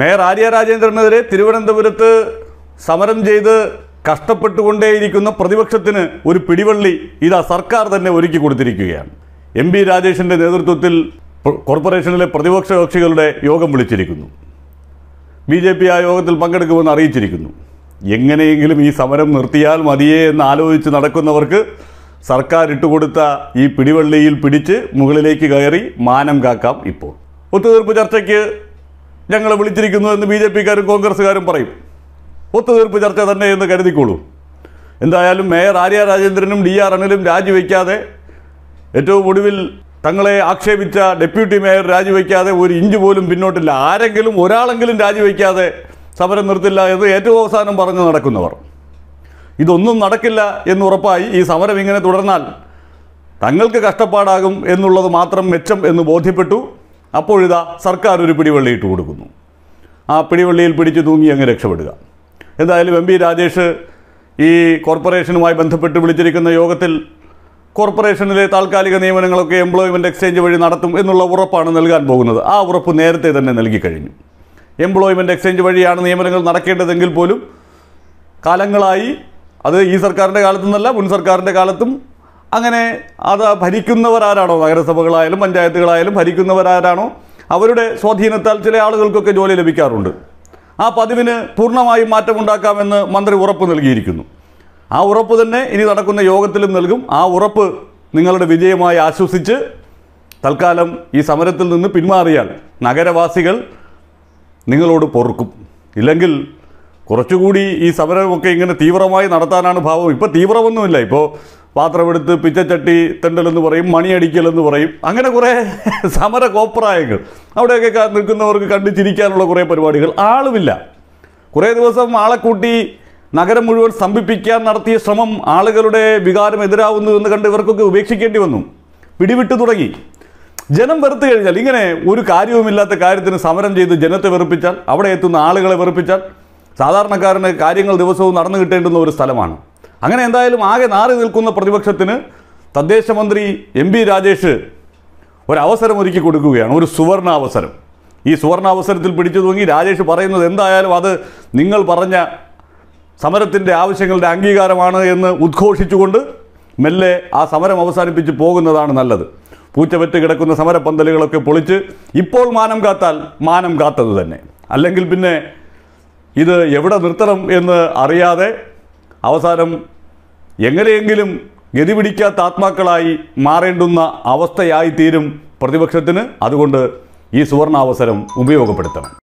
mayor Arya രാജേന്ദ്രനെതിരെ തിരുവനന്തപുരത്ത് സമരം ചെയ്ത് കഷ്ടപ്പെട്ടുകൊണ്ടേയിരിക്കുന്ന പ്രതിപക്ഷത്തിന് ഒരു പിടിവള്ളി ഇതാ സർക്കാർ തന്നെ ഒരുക്കി കൊടുത്തിരിക്കുകയാണ് എം ബി രാജേഷിൻ്റെ നേതൃത്വത്തിൽ കോർപ്പറേഷനിലെ പ്രതിപക്ഷ കക്ഷികളുടെ യോഗം വിളിച്ചിരിക്കുന്നു ബി ജെ പി ആ യോഗത്തിൽ പങ്കെടുക്കുമെന്ന് അറിയിച്ചിരിക്കുന്നു എങ്ങനെയെങ്കിലും ഈ സമരം നിർത്തിയാൽ മതിയേ എന്ന് ആലോചിച്ച് നടക്കുന്നവർക്ക് സർക്കാർ ഇട്ടുകൊടുത്ത ഈ പിടിവള്ളിയിൽ പിടിച്ച് മുകളിലേക്ക് കയറി മാനം കാക്കാം ഇപ്പോൾ ഒത്തുതീർപ്പ് ചർച്ചയ്ക്ക് ഞങ്ങൾ വിളിച്ചിരിക്കുന്നു എന്ന് ബി ജെ പിക്കാരും കോൺഗ്രസ്സുകാരും പറയും ഒത്തുതീർപ്പ് ചർച്ച തന്നെ എന്ന് കരുതിക്കോളൂ എന്തായാലും മേയർ ആര്യ രാജേന്ദ്രനും ഡി ആർ അനിലും രാജിവെക്കാതെ ഏറ്റവും ഒടുവിൽ തങ്ങളെ ആക്ഷേപിച്ച ഡെപ്യൂട്ടി മേയർ രാജിവെക്കാതെ ഒരു ഇഞ്ച് പോലും പിന്നോട്ടില്ല ആരെങ്കിലും ഒരാളെങ്കിലും രാജിവെക്കാതെ സമരം നിർത്തില്ല എന്ന് ഏറ്റവും അവസാനം പറഞ്ഞു നടക്കുന്നവർ ഇതൊന്നും നടക്കില്ല എന്നുറപ്പായി ഈ സമരം ഇങ്ങനെ തുടർന്നാൽ തങ്ങൾക്ക് കഷ്ടപ്പാടാകും എന്നുള്ളത് മാത്രം മെച്ചം എന്ന് ബോധ്യപ്പെട്ടു അപ്പോഴിതാ സർക്കാർ ഒരു പിടിവള്ളി ഇട്ട് കൊടുക്കുന്നു ആ പിടിവള്ളിയിൽ പിടിച്ചു തൂങ്ങി അങ്ങ് രക്ഷപ്പെടുക എന്തായാലും എം പി രാജേഷ് ഈ കോർപ്പറേഷനുമായി ബന്ധപ്പെട്ട് വിളിച്ചിരിക്കുന്ന യോഗത്തിൽ കോർപ്പറേഷനിലെ താൽക്കാലിക നിയമനങ്ങളൊക്കെ എംപ്ലോയ്മെൻറ്റ് എക്സ്ചേഞ്ച് വഴി നടത്തും എന്നുള്ള ഉറപ്പാണ് നൽകാൻ പോകുന്നത് ആ ഉറപ്പ് നേരത്തെ തന്നെ നൽകിക്കഴിഞ്ഞു കഴിഞ്ഞു എംപ്ലോയ്മെൻറ്റ് എക്സ്ചേഞ്ച് വഴിയാണ് നിയമനങ്ങൾ നടക്കേണ്ടതെങ്കിൽ പോലും കാലങ്ങളായി അത് ഈ സർക്കാരിൻ്റെ കാലത്തു നിന്നല്ല മുൻ സർക്കാരിൻ്റെ കാലത്തും അങ്ങനെ അത് ഭരിക്കുന്നവർ ആരാണോ നഗരസഭകളായാലും പഞ്ചായത്തുകളായാലും ഭരിക്കുന്നവരാരാണോ അവരുടെ സ്വാധീനത്താൽ ചില ആളുകൾക്കൊക്കെ ജോലി ലഭിക്കാറുണ്ട് ആ പതിവിന് പൂർണ്ണമായും മാറ്റമുണ്ടാക്കാമെന്ന് മന്ത്രി ഉറപ്പ് നൽകിയിരിക്കുന്നു ആ ഉറപ്പ് തന്നെ ഇനി നടക്കുന്ന യോഗത്തിലും നൽകും ആ ഉറപ്പ് നിങ്ങളുടെ വിജയമായി ആശ്വസിച്ച് തൽക്കാലം ഈ സമരത്തിൽ നിന്ന് പിന്മാറിയാൽ നഗരവാസികൾ നിങ്ങളോട് പൊറുക്കും ഇല്ലെങ്കിൽ കുറച്ചുകൂടി ഈ സമരമൊക്കെ ഇങ്ങനെ തീവ്രമായി നടത്താനാണ് ഭാവം ഇപ്പോൾ തീവ്രമൊന്നുമില്ല ഇപ്പോൾ പാത്രമെടുത്ത് പിച്ചച്ചട്ടി തെണ്ടലെന്ന് പറയും മണിയടിക്കലെന്ന് പറയും അങ്ങനെ കുറേ സമര കോപ്രായങ്ങൾ അവിടെയൊക്കെ നിൽക്കുന്നവർക്ക് കണ്ടു ചിരിക്കാനുള്ള കുറേ പരിപാടികൾ ആളുമില്ല കുറേ ദിവസം ആളെ കൂട്ടി നഗരം മുഴുവൻ സ്തംഭിപ്പിക്കാൻ നടത്തിയ ശ്രമം ആളുകളുടെ വികാരം എതിരാവുന്നു എന്ന് കണ്ട് ഇവർക്കൊക്കെ ഉപേക്ഷിക്കേണ്ടി വന്നു പിടിവിട്ട് തുടങ്ങി ജനം വെറുത്തു കഴിഞ്ഞാൽ ഇങ്ങനെ ഒരു കാര്യവുമില്ലാത്ത കാര്യത്തിന് സമരം ചെയ്ത് ജനത്തെ വെറുപ്പിച്ചാൽ അവിടെ എത്തുന്ന ആളുകളെ വെറുപ്പിച്ചാൽ സാധാരണക്കാരന് കാര്യങ്ങൾ ദിവസവും നടന്നു കിട്ടേണ്ടുന്ന ഒരു സ്ഥലമാണ് അങ്ങനെ എന്തായാലും ആകെ നാറി നിൽക്കുന്ന പ്രതിപക്ഷത്തിന് തദ്ദേശ മന്ത്രി എം പി രാജേഷ് ഒരവസരം ഒരുക്കി കൊടുക്കുകയാണ് ഒരു സുവർണാവസരം ഈ സുവർണാവസരത്തിൽ പിടിച്ചു തുടങ്ങി രാജേഷ് പറയുന്നത് എന്തായാലും അത് നിങ്ങൾ പറഞ്ഞ സമരത്തിൻ്റെ ആവശ്യങ്ങളുടെ അംഗീകാരമാണ് എന്ന് ഉദ്ഘോഷിച്ചുകൊണ്ട് മെല്ലെ ആ സമരം അവസാനിപ്പിച്ച് പോകുന്നതാണ് നല്ലത് പൂച്ചവെറ്റ് കിടക്കുന്ന സമരപ്പന്തലുകളൊക്കെ പൊളിച്ച് ഇപ്പോൾ മാനം കാത്താൽ മാനം കാത്തത് തന്നെ അല്ലെങ്കിൽ പിന്നെ ഇത് എവിടെ നിർത്തണം എന്ന് അറിയാതെ അവസാനം എങ്ങനെയെങ്കിലും ഗതി പിടിക്കാത്ത ആത്മാക്കളായി മാറേണ്ടുന്ന അവസ്ഥയായിത്തീരും പ്രതിപക്ഷത്തിന് അതുകൊണ്ട് ഈ സുവർണാവസരം ഉപയോഗപ്പെടുത്തണം